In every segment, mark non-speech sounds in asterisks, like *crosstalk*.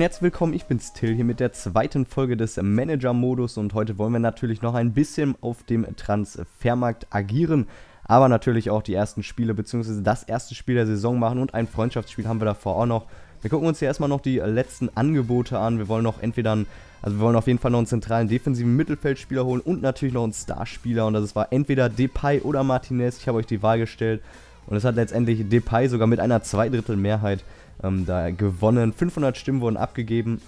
und herzlich willkommen, ich bin's Till hier mit der zweiten Folge des Manager-Modus und heute wollen wir natürlich noch ein bisschen auf dem Transfermarkt agieren, aber natürlich auch die ersten Spiele bzw. das erste Spiel der Saison machen und ein Freundschaftsspiel haben wir davor auch noch. Wir gucken uns hier erstmal noch die letzten Angebote an. Wir wollen noch entweder einen, also wir wollen auf jeden Fall noch einen zentralen defensiven Mittelfeldspieler holen und natürlich noch einen Starspieler und das war entweder Depay oder Martinez. Ich habe euch die Wahl gestellt und es hat letztendlich Depay sogar mit einer Zweidrittelmehrheit Mehrheit ähm, da gewonnen. 500 Stimmen wurden abgegeben.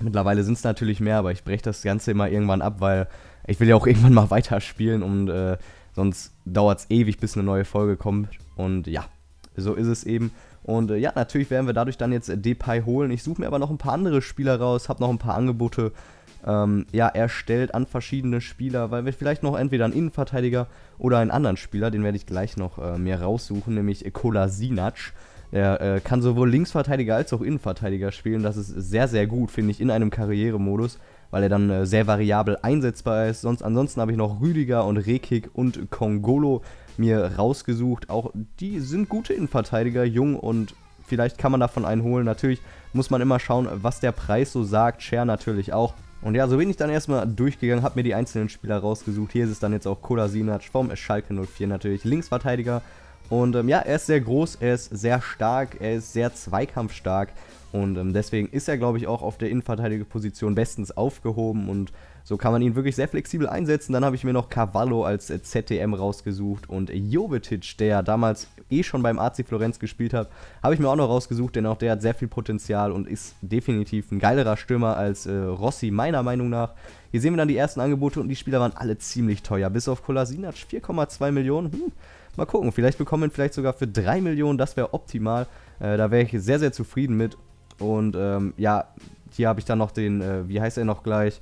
Mittlerweile sind es natürlich mehr, aber ich breche das Ganze immer irgendwann ab, weil ich will ja auch *laughs* irgendwann mal weiterspielen und äh, sonst dauert es ewig, bis eine neue Folge kommt. Und ja, so ist es eben. Und äh, ja, natürlich werden wir dadurch dann jetzt äh, Depay holen. Ich suche mir aber noch ein paar andere Spieler raus, habe noch ein paar Angebote ähm, ja, erstellt an verschiedene Spieler, weil wir vielleicht noch entweder einen Innenverteidiger oder einen anderen Spieler, den werde ich gleich noch äh, mir raussuchen, nämlich Kolasinac. Äh, er äh, kann sowohl Linksverteidiger als auch Innenverteidiger spielen. Das ist sehr, sehr gut, finde ich, in einem Karrieremodus, weil er dann äh, sehr variabel einsetzbar ist. Sonst, ansonsten habe ich noch Rüdiger und Rekik und Kongolo mir rausgesucht. Auch die sind gute Innenverteidiger, jung und vielleicht kann man davon einen holen. Natürlich muss man immer schauen, was der Preis so sagt. Share natürlich auch. Und ja, so bin ich dann erstmal durchgegangen, habe mir die einzelnen Spieler rausgesucht. Hier ist es dann jetzt auch Kola Sinac vom Schalke 04 natürlich, Linksverteidiger. Und ähm, ja, er ist sehr groß, er ist sehr stark, er ist sehr zweikampfstark. Und ähm, deswegen ist er, glaube ich, auch auf der Innenverteidigerposition bestens aufgehoben. Und so kann man ihn wirklich sehr flexibel einsetzen. Dann habe ich mir noch Cavallo als äh, ZTM rausgesucht. Und Jovetic, der damals eh schon beim AC Florenz gespielt hat, habe ich mir auch noch rausgesucht. Denn auch der hat sehr viel Potenzial und ist definitiv ein geilerer Stürmer als äh, Rossi, meiner Meinung nach. Hier sehen wir dann die ersten Angebote und die Spieler waren alle ziemlich teuer. Bis auf Kolasinac 4,2 Millionen. Hm Mal gucken, vielleicht bekommen wir ihn vielleicht sogar für 3 Millionen, das wäre optimal. Äh, da wäre ich sehr, sehr zufrieden mit. Und ähm, ja, hier habe ich dann noch den, äh, wie heißt er noch gleich,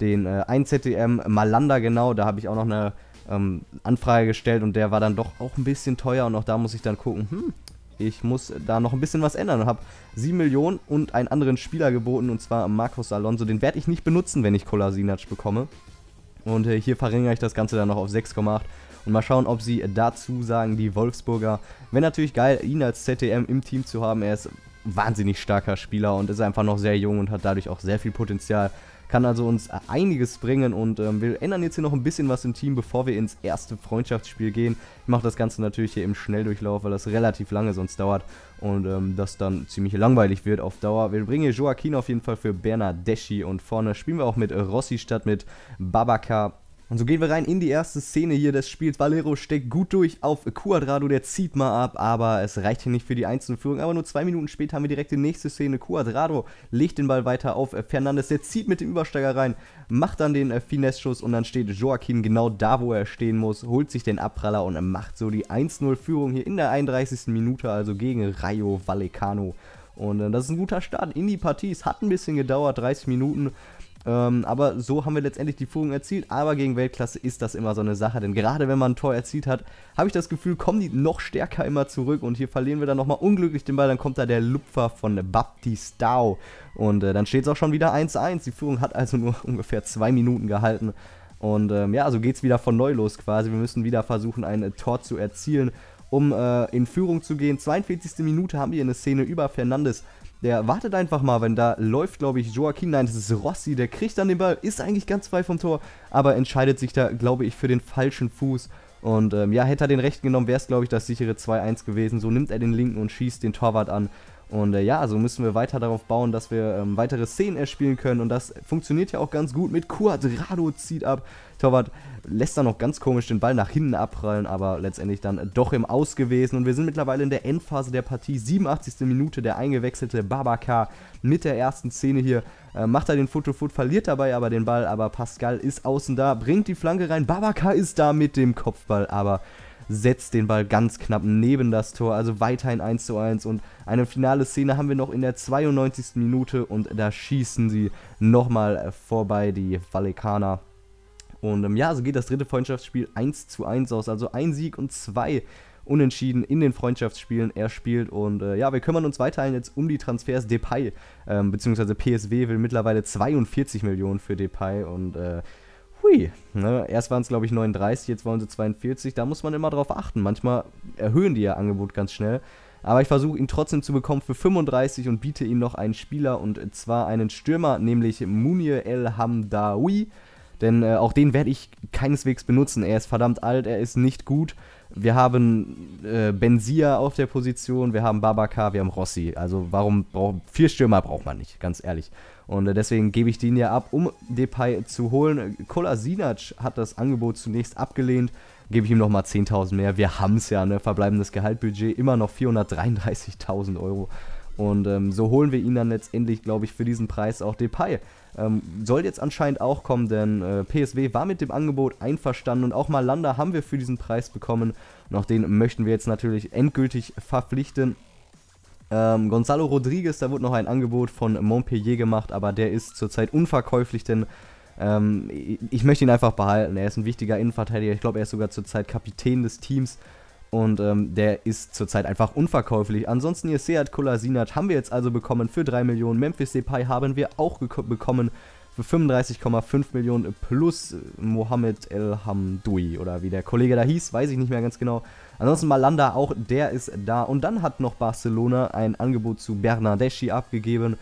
den äh, 1ZDM Malanda genau, da habe ich auch noch eine ähm, Anfrage gestellt und der war dann doch auch ein bisschen teuer und auch da muss ich dann gucken, hm, ich muss da noch ein bisschen was ändern und habe 7 Millionen und einen anderen Spieler geboten und zwar Marcos Alonso, den werde ich nicht benutzen, wenn ich Kolasinac bekomme. Und äh, hier verringere ich das Ganze dann noch auf 6,8. Und mal schauen, ob sie dazu sagen, die Wolfsburger. Wäre natürlich geil, ihn als ZTM im Team zu haben. Er ist wahnsinnig starker Spieler und ist einfach noch sehr jung und hat dadurch auch sehr viel Potenzial kann also uns äh, einiges bringen und ähm, wir ändern jetzt hier noch ein bisschen was im Team, bevor wir ins erste Freundschaftsspiel gehen. Ich mache das Ganze natürlich hier im Schnelldurchlauf, weil das relativ lange sonst dauert und ähm, das dann ziemlich langweilig wird auf Dauer. Wir bringen hier Joaquin auf jeden Fall für Bernardeschi und vorne spielen wir auch mit Rossi statt mit Babaka und so gehen wir rein in die erste Szene hier des Spiels. Valero steckt gut durch auf Cuadrado, der zieht mal ab, aber es reicht hier nicht für die einzelne Führung. Aber nur zwei Minuten später haben wir direkt die nächste Szene. Cuadrado legt den Ball weiter auf Fernandes, der zieht mit dem Übersteiger rein, macht dann den äh, Finesse-Schuss und dann steht Joaquin genau da, wo er stehen muss, holt sich den Abpraller und macht so die 1-0-Führung hier in der 31. Minute, also gegen Rayo Vallecano. Und äh, das ist ein guter Start in die Partie. Es hat ein bisschen gedauert, 30 Minuten. Ähm, aber so haben wir letztendlich die Führung erzielt. Aber gegen Weltklasse ist das immer so eine Sache, denn gerade wenn man ein Tor erzielt hat, habe ich das Gefühl, kommen die noch stärker immer zurück. Und hier verlieren wir dann nochmal unglücklich den Ball. Dann kommt da der Lupfer von Baptistau. Und äh, dann steht es auch schon wieder 1-1. Die Führung hat also nur *laughs* ungefähr zwei Minuten gehalten. Und ähm, ja, so also geht es wieder von neu los quasi. Wir müssen wieder versuchen, ein äh, Tor zu erzielen, um äh, in Führung zu gehen. 42. Minute haben wir eine Szene über Fernandes der wartet einfach mal, wenn da läuft, glaube ich, Joaquin, nein, das ist Rossi, der kriegt dann den Ball, ist eigentlich ganz frei vom Tor, aber entscheidet sich da, glaube ich, für den falschen Fuß. Und ähm, ja, hätte er den rechten genommen, wäre es, glaube ich, das sichere 2-1 gewesen. So nimmt er den linken und schießt den Torwart an. Und äh, ja, so also müssen wir weiter darauf bauen, dass wir ähm, weitere Szenen erspielen können. Und das funktioniert ja auch ganz gut mit Quadrado zieht ab. Torwart lässt dann noch ganz komisch den Ball nach hinten abprallen, aber letztendlich dann doch im Aus gewesen. Und wir sind mittlerweile in der Endphase der Partie, 87. Minute, der eingewechselte Babacar mit der ersten Szene hier. Äh, macht er den Foto foot verliert dabei aber den Ball, aber Pascal ist außen da, bringt die Flanke rein. Babacar ist da mit dem Kopfball, aber setzt den Ball ganz knapp neben das Tor, also weiterhin 1 zu 1 und eine finale Szene haben wir noch in der 92. Minute und da schießen sie nochmal vorbei, die Vallecana. Und ähm, ja, so geht das dritte Freundschaftsspiel 1 zu 1 aus, also ein Sieg und zwei Unentschieden in den Freundschaftsspielen er spielt. Und äh, ja, wir kümmern uns weiterhin jetzt um die Transfers Depay, ähm, beziehungsweise PSW will mittlerweile 42 Millionen für Depay und äh, hui. Ne? Erst waren es, glaube ich, 39, jetzt wollen sie 42. Da muss man immer drauf achten. Manchmal erhöhen die ihr Angebot ganz schnell. Aber ich versuche ihn trotzdem zu bekommen für 35 und biete ihm noch einen Spieler und zwar einen Stürmer, nämlich Munir El Hamdawi. Denn äh, auch den werde ich keineswegs benutzen. Er ist verdammt alt, er ist nicht gut. Wir haben äh, Benzia auf der Position, wir haben Babacar, wir haben Rossi. Also warum braucht vier Stürmer braucht man nicht, ganz ehrlich. Und äh, deswegen gebe ich den ja ab, um Depay zu holen. Kolasinac hat das Angebot zunächst abgelehnt. Gebe ich ihm nochmal 10.000 mehr. Wir haben es ja, ne? Verbleibendes Gehaltbudget immer noch 433.000 Euro. Und ähm, so holen wir ihn dann letztendlich, glaube ich, für diesen Preis auch Depay. Ähm, soll jetzt anscheinend auch kommen, denn äh, PSW war mit dem Angebot einverstanden und auch Malanda haben wir für diesen Preis bekommen. Und auch den möchten wir jetzt natürlich endgültig verpflichten. Ähm, Gonzalo Rodriguez, da wurde noch ein Angebot von Montpellier gemacht, aber der ist zurzeit unverkäuflich, denn ähm, ich, ich möchte ihn einfach behalten. Er ist ein wichtiger Innenverteidiger. Ich glaube, er ist sogar zurzeit Kapitän des Teams. Und ähm, der ist zurzeit einfach unverkäuflich. Ansonsten hier Seat Kolasinac haben wir jetzt also bekommen für 3 Millionen. Memphis Depay haben wir auch bekommen für 35,5 Millionen plus äh, Mohamed El Hamdoui oder wie der Kollege da hieß, weiß ich nicht mehr ganz genau. Ansonsten Malanda auch, der ist da. Und dann hat noch Barcelona ein Angebot zu Bernardeschi abgegeben.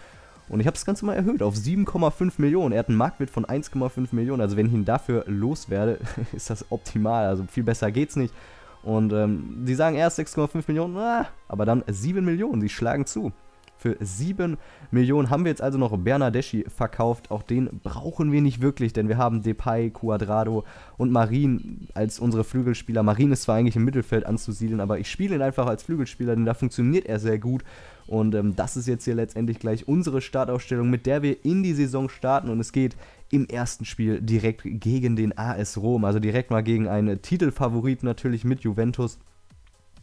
Und ich habe das Ganze mal erhöht auf 7,5 Millionen. Er hat einen Marktwert von 1,5 Millionen. Also wenn ich ihn dafür loswerde, *laughs* ist das optimal. Also viel besser geht's nicht. Und ähm, die sagen erst 6,5 Millionen, ah, aber dann 7 Millionen, die schlagen zu. Für 7 Millionen haben wir jetzt also noch Bernardeschi verkauft. Auch den brauchen wir nicht wirklich, denn wir haben Depay, Cuadrado und Marin als unsere Flügelspieler. Marin ist zwar eigentlich im Mittelfeld anzusiedeln, aber ich spiele ihn einfach als Flügelspieler, denn da funktioniert er sehr gut. Und ähm, das ist jetzt hier letztendlich gleich unsere Startausstellung, mit der wir in die Saison starten. Und es geht im ersten Spiel direkt gegen den AS Rom, also direkt mal gegen einen Titelfavorit natürlich mit Juventus.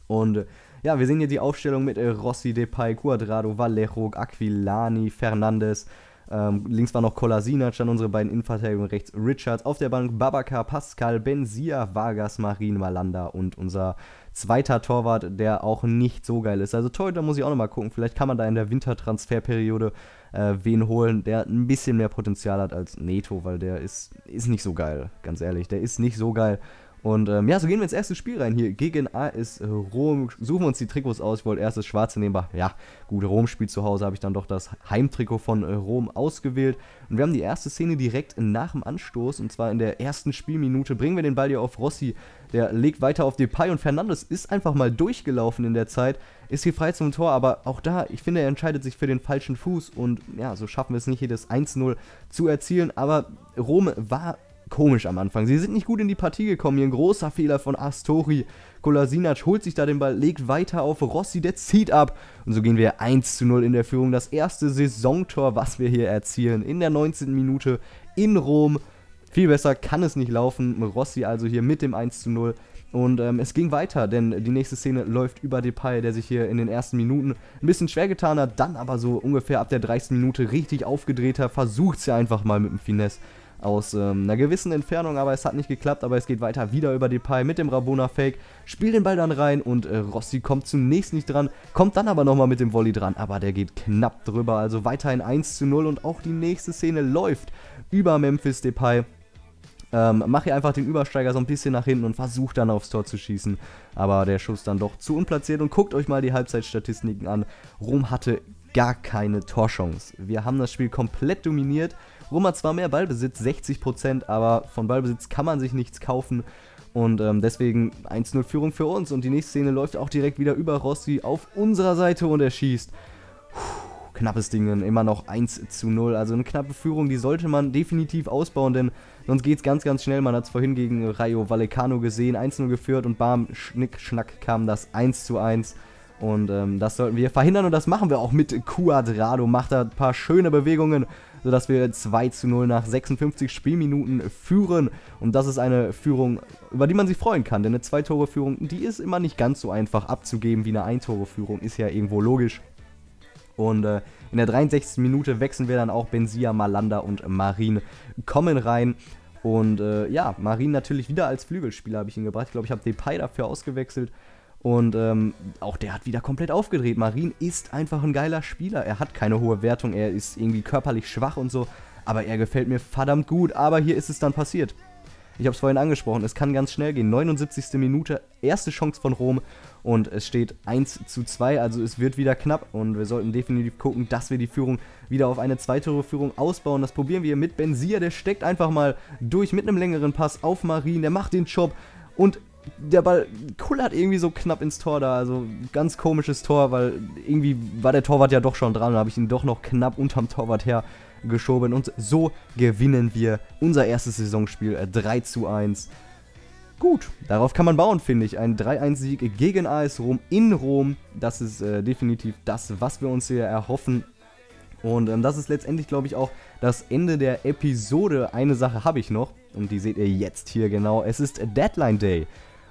Und ja, wir sehen hier die Aufstellung mit äh, Rossi, Depay, Cuadrado, Vallejo, Aquilani, Fernandes. Ähm, links war noch Colasina, dann unsere beiden Innenverteidigungen, rechts Richards. Auf der Bank Babaka, Pascal, Benzia, Vargas, Marin, Malanda und unser zweiter Torwart, der auch nicht so geil ist. Also Torhüter muss ich auch nochmal gucken. Vielleicht kann man da in der Wintertransferperiode äh, wen holen, der ein bisschen mehr Potenzial hat als Neto, weil der ist, ist nicht so geil, ganz ehrlich. Der ist nicht so geil und ähm, ja, so gehen wir ins erste Spiel rein hier. Gegen AS Rom. Suchen wir uns die Trikots aus. Ich wollte erst das Schwarze nehmen, ja, gut, Rom spielt zu Hause. Habe ich dann doch das Heimtrikot von äh, Rom ausgewählt. Und wir haben die erste Szene direkt nach dem Anstoß. Und zwar in der ersten Spielminute bringen wir den Ball hier auf Rossi. Der legt weiter auf Depay. Und Fernandes ist einfach mal durchgelaufen in der Zeit. Ist hier frei zum Tor, aber auch da, ich finde, er entscheidet sich für den falschen Fuß. Und ja, so schaffen wir es nicht, hier das 1-0 zu erzielen. Aber Rom war komisch am Anfang. Sie sind nicht gut in die Partie gekommen. Hier ein großer Fehler von Astori. Kolasinac holt sich da den Ball, legt weiter auf Rossi, der zieht ab. Und so gehen wir 1 zu 0 in der Führung. Das erste Saisontor, was wir hier erzielen. In der 19. Minute in Rom. Viel besser kann es nicht laufen. Rossi also hier mit dem 1 zu 0. Und ähm, es ging weiter, denn die nächste Szene läuft über Depay, der sich hier in den ersten Minuten ein bisschen schwer getan hat, dann aber so ungefähr ab der 30. Minute richtig aufgedreht hat, versucht es ja einfach mal mit dem Finesse aus ähm, einer gewissen Entfernung, aber es hat nicht geklappt, aber es geht weiter wieder über Depay mit dem Rabona Fake, spielt den Ball dann rein und äh, Rossi kommt zunächst nicht dran, kommt dann aber nochmal mit dem Volley dran, aber der geht knapp drüber, also weiterhin 1 zu 0 und auch die nächste Szene läuft über Memphis Depay. Ähm, mach hier einfach den Übersteiger so ein bisschen nach hinten und versucht dann aufs Tor zu schießen. Aber der Schuss dann doch zu unplatziert und guckt euch mal die Halbzeitstatistiken an. Rom hatte gar keine Torchance. Wir haben das Spiel komplett dominiert. Rom zwar mehr Ballbesitz, 60%, aber von Ballbesitz kann man sich nichts kaufen. Und ähm, deswegen 1-0 Führung für uns. Und die nächste Szene läuft auch direkt wieder über Rossi auf unserer Seite und er schießt. Puh, knappes Ding, immer noch 1 0. Also eine knappe Führung, die sollte man definitiv ausbauen, denn sonst geht es ganz, ganz schnell. Man hat es vorhin gegen Rayo Vallecano gesehen, 1-0 geführt und bam, schnick, schnack kam das 1 1. Und ähm, das sollten wir verhindern und das machen wir auch mit Quadrado. Macht da ein paar schöne Bewegungen, sodass wir 2 zu 0 nach 56 Spielminuten führen. Und das ist eine Führung, über die man sich freuen kann. Denn eine Zwei-Tore-Führung, die ist immer nicht ganz so einfach abzugeben wie eine Ein-Tore-Führung. Ist ja irgendwo logisch. Und äh, in der 63. Minute wechseln wir dann auch Benzia, Malanda und Marin kommen rein. Und äh, ja, Marin natürlich wieder als Flügelspieler habe ich ihn gebracht. Ich glaube, ich habe Depay dafür ausgewechselt. Und ähm, auch der hat wieder komplett aufgedreht. Marin ist einfach ein geiler Spieler. Er hat keine hohe Wertung, er ist irgendwie körperlich schwach und so. Aber er gefällt mir verdammt gut. Aber hier ist es dann passiert. Ich habe es vorhin angesprochen, es kann ganz schnell gehen. 79. Minute, erste Chance von Rom und es steht 1 zu 2, also es wird wieder knapp und wir sollten definitiv gucken, dass wir die Führung wieder auf eine zweite Führung ausbauen. Das probieren wir mit Benzia, der steckt einfach mal durch mit einem längeren Pass auf Marin, der macht den Job und der Ball kullert irgendwie so knapp ins Tor da. Also ganz komisches Tor, weil irgendwie war der Torwart ja doch schon dran. Da habe ich ihn doch noch knapp unterm Torwart hergeschoben. Und so gewinnen wir unser erstes Saisonspiel 3 äh, zu 1. Gut, darauf kann man bauen, finde ich. Ein 3-1-Sieg gegen AS Rom in Rom. Das ist äh, definitiv das, was wir uns hier erhoffen. Und ähm, das ist letztendlich, glaube ich, auch das Ende der Episode. Eine Sache habe ich noch und die seht ihr jetzt hier genau. Es ist Deadline Day.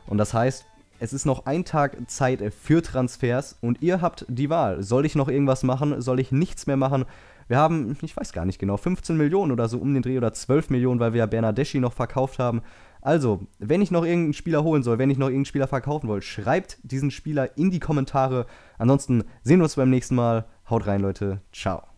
Und das heißt, es ist noch ein Tag Zeit für Transfers und ihr habt die Wahl. Soll ich noch irgendwas machen? Soll ich nichts mehr machen? Wir haben, ich weiß gar nicht genau, 15 Millionen oder so um den Dreh oder 12 Millionen, weil wir ja Bernardeschi noch verkauft haben. Also, wenn ich noch irgendeinen Spieler holen soll, wenn ich noch irgendeinen Spieler verkaufen will, schreibt diesen Spieler in die Kommentare. Ansonsten sehen wir uns beim nächsten Mal. Haut rein, Leute. Ciao.